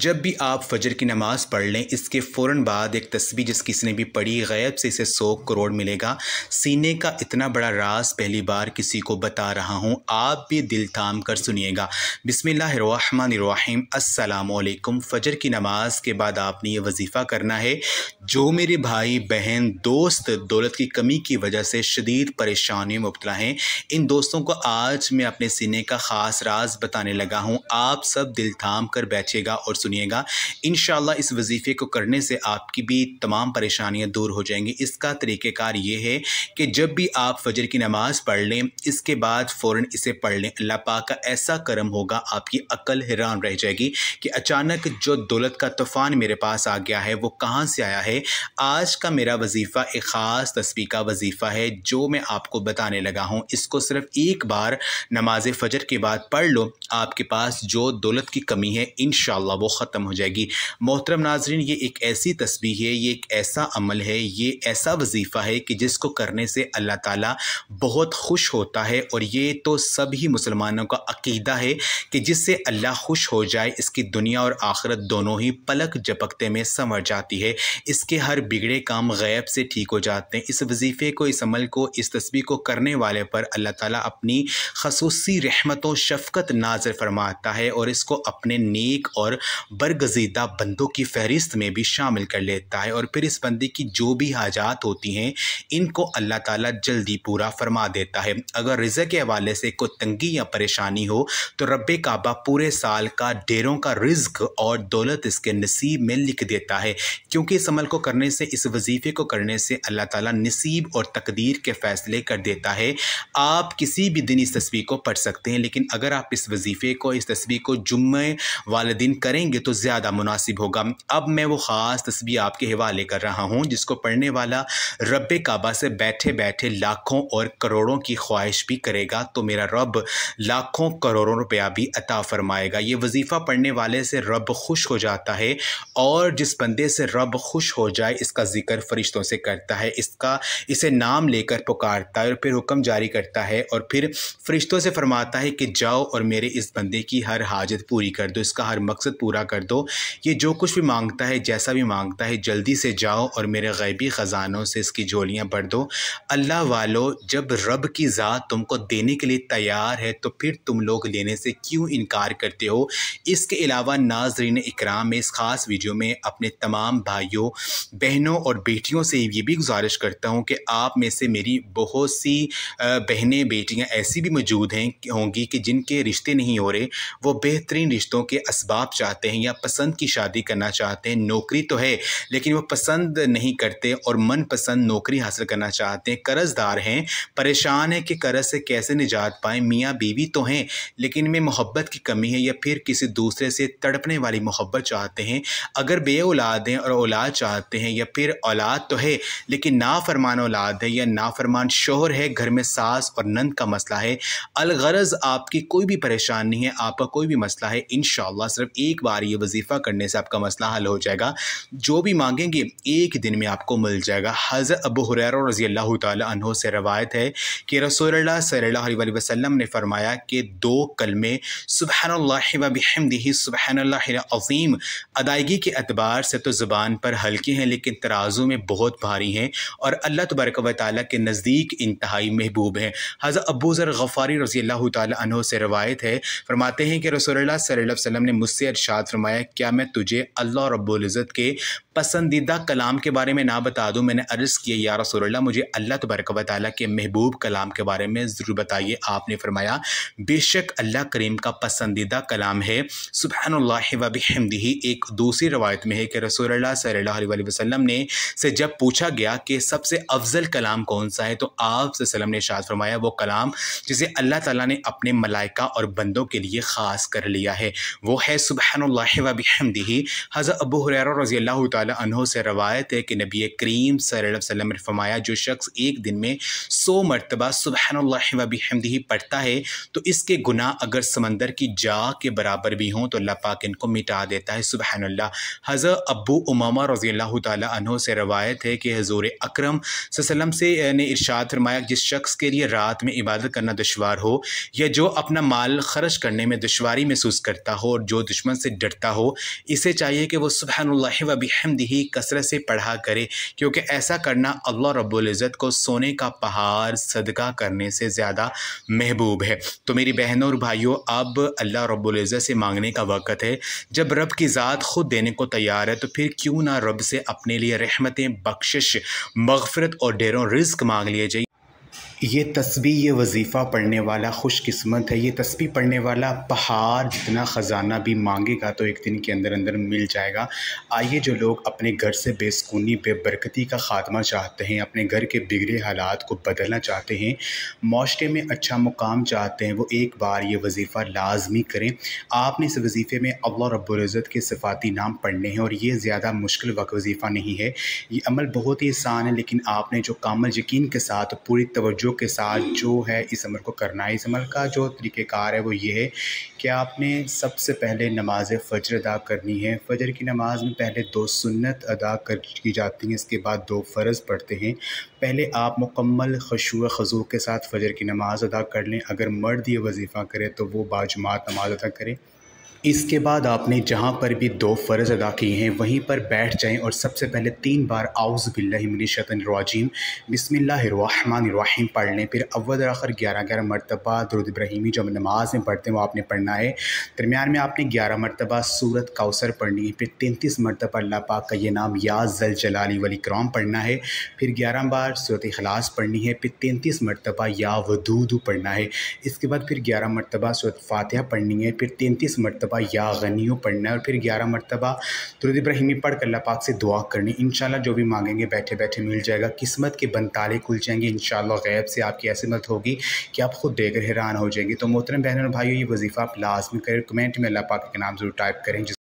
जब भी आप फजर की नमाज़ पढ़ लें इसके फ़ौर बाद एक तस्वीर जिस किसी ने भी पढ़ी गैब से इसे सौ करोड़ मिलेगा सीने का इतना बड़ा राज पहली बार किसी को बता रहा हूँ आप भी दिल थाम कर सुनिएगा बिसमीम असलकुम फजर की नमाज के बाद आपने ये वजीफ़ा करना है जो मेरे भाई बहन दोस्त दौलत की कमी की वजह से शदीद परेशानी में मुबला हैं इन दोस्तों को आज मैं अपने सीने का ख़ास राज बताने लगा हूँ आप सब दिल थाम कर बैठेगा और सुनिएगा इन इस वजीफ़े को करने से आपकी भी तमाम परेशानियाँ दूर हो जाएंगी इसका तरीक़ेकार ये है कि जब भी आप फजर की नमाज़ पढ़ लें इसके बाद फ़ौर इसे पढ़ लें अल्लाह पाक का ऐसा करम होगा आपकी अकल हैरान रह जाएगी कि अचानक जो दौलत का तूफ़ान मेरे पास आ गया है वो कहाँ से आया है आज का मेरा वजीफ़ा एक ख़ास तस्वीर का वजीफ़ा है जो मैं आपको बताने लगा हूँ इसको सिर्फ एक बार नमाज फ़जर के बाद पढ़ लो आपके पास जो दौलत की कमी है इन वो ख़त्म हो जाएगी मोहतरम नाजरीन ये एक ऐसी तस्वीर है ये एक ऐसा अमल है ये ऐसा वजीफ़ा है कि जिसको करने से अल्लाह ताला बहुत खुश होता है और ये तो सभी मुसलमानों का अकीदा है कि जिससे अल्लाह खुश हो जाए इसकी दुनिया और आखरत दोनों ही पलक झपकते में संवर जाती है इसके हर बिगड़े काम गैब से ठीक हो जाते हैं इस वजीफ़े को इस अमल को इस तस्वीर को करने वाले पर अल्लाह ताला अपनी खसूसी रहमत व शफ़क़त नाजर फरमाता है और इसको अपने नेक और बरगजीदा बंदों की फहरिस्त में भी शामिल कर लेता है और फिर इस बंदे की जो भी हाजात होती हैं इनको अल्लाह ताला जल्दी पूरा फरमा देता है अगर रिज़ के हवाले से कोई तंगी या परेशानी हो तो रब काबा पूरे साल का ढेरों का रिज्क और दौलत इसके नसीब में लिख देता है क्योंकि इस अमल को करने से इस वजीफ़े को करने से अल्लाह ताला नसीब और तकदीर के फ़ैसले कर देता है आप किसी भी दिन इस तस्वीर को पढ़ सकते हैं लेकिन अगर आप इस वजीफ़े को इस तस्वीर को जुम्मे वाले दिन करें करेंगे तो ज़्यादा मुनासिब होगा अब मैं वो ख़ास तस्वीर आपके हवाले कर रहा हूँ जिसको पढ़ने वाला रब काबा से बैठे बैठे लाखों और करोड़ों की ख्वाहिश भी करेगा तो मेरा रब लाखों करोड़ों रुपया भी अता फरमाएगा ये वजीफ़ा पढ़ने वाले से रब खुश हो जाता है और जिस बंदे से रब खुश हो जाए इसका जिक्र फरिश्तों से करता है इसका इसे नाम लेकर पुकारता है और फिर हुक्म जारी करता है और फिर फरिश्तों से फरमाता है कि जाओ और मेरे इस बंदे की हर हाजत पूरी कर दो इसका हर मकसद पूरा पूरा कर दो ये जो कुछ भी मांगता है जैसा भी मांगता है जल्दी से जाओ और मेरे गैबी ख़जानों से इसकी झोलियाँ भर दो अल्लाह वालो जब रब की ज़ात तुमको देने के लिए तैयार है तो फिर तुम लोग लेने से क्यों इनकार करते हो इसके अलावा नाजरीन इकराम में इस ख़ास वीडियो में अपने तमाम भाइयों बहनों और बेटियों से ये भी गुजारिश करता हूँ कि आप में से मेरी बहुत सी बहनें बेटियाँ ऐसी भी मौजूद हैं होंगी कि जिनके रिश्ते नहीं हो रहे वो बेहतरीन रिश्तों के इसबाब चाहते चाहते हैं या पसंद की शादी करना चाहते हैं नौकरी तो है लेकिन वो पसंद नहीं करते और मनपसंद नौकरी हासिल करना चाहते हैं कर्जदार हैं परेशान हैं कि कर्ज से कैसे निजात पाएँ मियाँ बीवी तो हैं लेकिन इनमें मोहब्बत की कमी है या फिर किसी दूसरे से तड़पने वाली मोहब्बत चाहते हैं अगर बे औलाद हैं और औलाद चाहते हैं या फिर औलाद तो है लेकिन नाफरमान औलाद है या नाफरमान शोहर है घर में सास और नंद का मसला है अलगरज आपकी कोई भी परेशानी है आपका कोई भी मसला है इन सिर्फ एक बार बार ये वजीफ़ा करने से आपका मसला हल हो जाएगा जो भी मांगेंगे एक दिन में आपको मिल जाएगा हज़र अब हुरैर रज़ी अल्लाह तहों से रवायत है कि रसोल्ला सल्ला वसम ने फरमाया कि दो कलमे सुबहानल्ला बहमदी सुबहानल्लाज़ीम अदायगी के अतबार से तो ज़बान पर हल्के हैं लेकिन तराजू में बहुत भारी हैं और अल्लाह तबरक व ताली के नज़दीक इंतहाई महबूब हैं हज़र अबू ज़र गफ़ारी रज़ी अल्लाह तहों से रवायत है फरमाते हैं कि रसोल्ला सल्लम ने मुझसे अरशाद इरशाद फरमाया क्या मैं तुझे अल्लाह रब्ज़त के पसंदीदा कलाम के बारे में ना बता दूँ मैंने अर्ज़ किया या रसोल्ला मुझे अल्लाह तबरक व ताली के महबूब कलाम के बारे में ज़रूर बताइए आपने फरमाया बेशक अल्लाह करीम का पसंदीदा कलाम है सुबहानल्ला वबहमदी एक दूसरी रवायत में है कि रसोल्ला सल्ला वसम ने से जब पूछा गया कि सबसे अफजल कलाम कौन सा है तो आप वसलम ने शाद फरमाया वो कलाम जिसे अल्लाह ताला ने अपने मलाइका और बंदों के लिए ख़ास कर लिया है वो है सुबहान वबिहमदी हज़र अबू हुरैर रज़ी अल्लाह तह से रवायत है कि नबी करीम वसल्लम ने फरमाया जो शख्स एक दिन में सौ मरतबा सुबह वबिहमदी पढ़ता है तो इसके गुनाह अगर समंदर की जा के बराबर भी हों तो अल्लाह पाक इनको मिटा देता है सुबहानल्ला हज़र अबू उमामा रज़ी अल्लाह तह से रवायत है कि हजूर अक्रम वसम से ने इरशाद फरमाया जिस शख्स के लिए रात में इबादत करना दुशवार हो या जो अपना माल खर्च करने में दुशारी महसूस करता हो और जो दुश्मन से डरता हो इसे चाहिए कि वह सुबह व ही कसरत से पढ़ा करे क्योंकि ऐसा करना अल्लाह रबुल्ज़त को सोने का पहाड़ सदका करने से ज़्यादा महबूब है तो मेरी बहनों और भाइयों अब अल्लाह रबुल्ज़त से मांगने का वक़्त है जब रब की ज़ात खुद देने को तैयार है तो फिर क्यों ना रब से अपने लिए रहमतें बख्शिश मगफरत और डेरों रिस्क मांग लिए जाइए ये तस्बी ये वजीफ़ा पढ़ने वाला खुशकस्मत है ये तस्बी पढ़ने वाला पहाड़ जितना ख़जाना भी मांगेगा तो एक दिन के अंदर अंदर मिल जाएगा आइए जो लोग अपने घर से बेसकूनी बेबरकती का ख़ात्मा चाहते हैं अपने घर के बिगड़े हालात को बदलना चाहते हैं माशरे में अच्छा मुकाम चाहते हैं वो एक बार ये वजीफ़ा लाजमी करें आपने इस वजीफ़े में अल्लाह रब्ज़त के सफ़ाती नाम पढ़ने हैं और ये ज़्यादा मुश्किल वजीफ़ा नहीं है ये अमल बहुत ही आसान है लेकिन आपने जो कामल यकीन के साथ पूरी तवज्जो वीडियो के साथ जो है इस अमल को करना है इस अमल का जो तरीक़ेकार है वो ये है कि आपने सबसे पहले नमाज फ़जर अदा करनी है फ़जर की नमाज़ में पहले दो सुन्नत अदा कर की जाती हैं इसके बाद दो फ़र्ज़ पढ़ते हैं पहले आप मुकम्मल खशु खजू के साथ फ़जर की नमाज़ अदा कर लें अगर मर्द ये वजीफ़ा करें तो वो बाजमात नमाज़ अदा करें इसके बाद आपने जहाँ पर भी दो फ़र्ज़ अदा किए हैं वहीं पर बैठ जाएं और सबसे पहले तीन बार आउज़ बिल्लाशतरजीम बसमिल्लाम पढ़ लें फिर अव्वल आखिर ग्यारह ग्यारह मरतबा दरुद जो हम नमाज में पढ़ते हैं वो आपने पढ़ना है दरमियान में आपने ग्यारह मरतबा सूरत काउसर पढ़नी है फिर तैंतीस मरतबा अल्लाह पाक का ये नाम या जल जलाली वली क्राम पढ़ना है फिर ग्यारह बार सूरत अखलास पढ़नी है फिर तैंतीस मरतबा या वदूदू पढ़ना है इसके बाद फिर ग्यारह मरतबा सूरत फातह पढ़नी है फिर तैंतीस मरतबा मरतबा या गनी पढ़ना है और फिर ग्यारह मरतबा दरुद इब्राहिमी पढ़ कर पाक से दुआ करनी इन जो भी मांगेंगे बैठे बैठे मिल जाएगा किस्मत के बन ताले खुल जाएंगे इन गैब से आपकी ऐसी मत होगी कि आप खुद देकर हैरान हो जाएंगे तो मोहतरम बहन और भाइयों ये वजीफ़ा आप लाजमी करें कमेंट में अल्लाह पाक के नाम जरूर टाइप करें